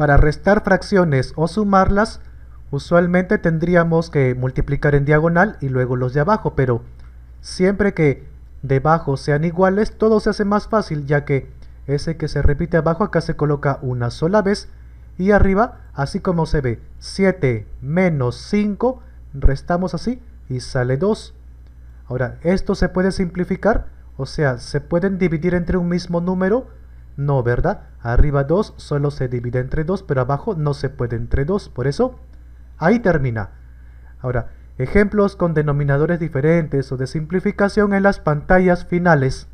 Para restar fracciones o sumarlas, usualmente tendríamos que multiplicar en diagonal y luego los de abajo, pero siempre que debajo sean iguales, todo se hace más fácil, ya que ese que se repite abajo acá se coloca una sola vez, y arriba, así como se ve, 7 menos 5, restamos así y sale 2. Ahora, esto se puede simplificar, o sea, se pueden dividir entre un mismo número, no, ¿verdad? Arriba 2 solo se divide entre 2, pero abajo no se puede entre 2. Por eso, ahí termina. Ahora, ejemplos con denominadores diferentes o de simplificación en las pantallas finales.